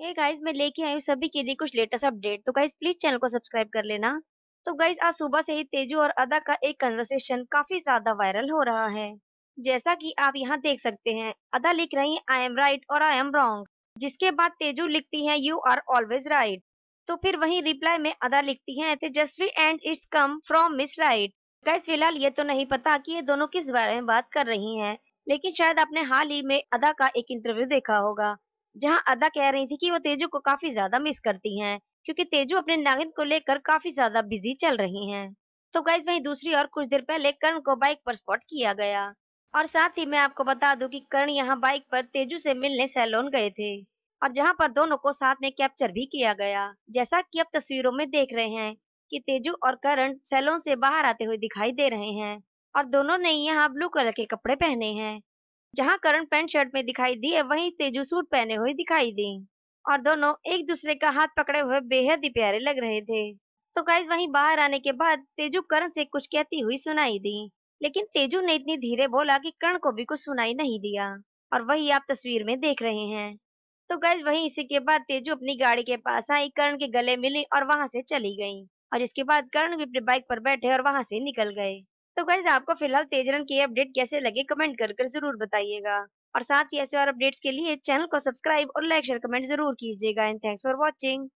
ये गाइज मैं लेके आई हूँ सभी के लिए कुछ लेटेस्ट अपडेट तो गाइज प्लीज चैनल को सब्सक्राइब कर लेना तो गाइज आज सुबह से ही तेजू और अदा का एक कन्वर्सेशन काफी ज्यादा वायरल हो रहा है जैसा कि आप यहाँ देख सकते हैं अदा लिख रही है आई एम राइट और आई एम रॉन्ग जिसके बाद तेजू लिखती है यू आर ऑलवेज राइट तो फिर वही रिप्लाई में अदा लिखती है Tejaswi and it's come from miss right guys फिलहाल ये तो नहीं पता की ये दोनों किस बारे में बात कर रही है लेकिन शायद आपने हाल ही में अदा का एक इंटरव्यू देखा होगा जहां अदा कह रही थी कि वो तेजू को काफी ज्यादा मिस करती हैं क्योंकि तेजू अपने नागिन को लेकर काफी ज्यादा बिजी चल रही हैं। तो गाइज वहीं दूसरी और कुछ देर पहले कर्ण को बाइक पर स्पॉट किया गया और साथ ही मैं आपको बता दूं कि कर्ण यहाँ बाइक पर तेजू से मिलने सैलून गए थे और जहाँ पर दोनों को साथ में कैप्चर भी किया गया जैसा कि आप तस्वीरों में देख रहे हैं कि तेजू और करण सैलून से बाहर आते हुए दिखाई दे रहे हैं और दोनों ने यहाँ ब्लू कलर के कपड़े पहने हैं जहां करण पैंट शर्ट में दिखाई दी वहीं तेजू सूट पहने हुए दिखाई दी और दोनों एक दूसरे का हाथ पकड़े हुए बेहद ही प्यारे लग रहे थे तो गाइज वहीं बाहर आने के बाद तेजू करण से कुछ कहती हुई सुनाई दी लेकिन तेजू ने इतनी धीरे बोला कि कर्ण को भी कुछ सुनाई नहीं दिया और वही आप तस्वीर में देख रहे हैं तो गैज वही इसी के बाद तेजू अपनी गाड़ी के पास आई कर्ण के गले मिली और वहां से चली गई और इसके बाद कर्ण भी अपनी बाइक पर बैठे और वहां से निकल गए तो गाइज आपको फिलहाल तेजरन की अपडेट कैसे लगे कमेंट कर कर जरूर बताइएगा और साथ ही ऐसे और अपडेट्स के लिए चैनल को सब्सक्राइब और लाइक शेयर कमेंट जरूर कीजिएगा एंड थैंक्स फॉर वॉचिंग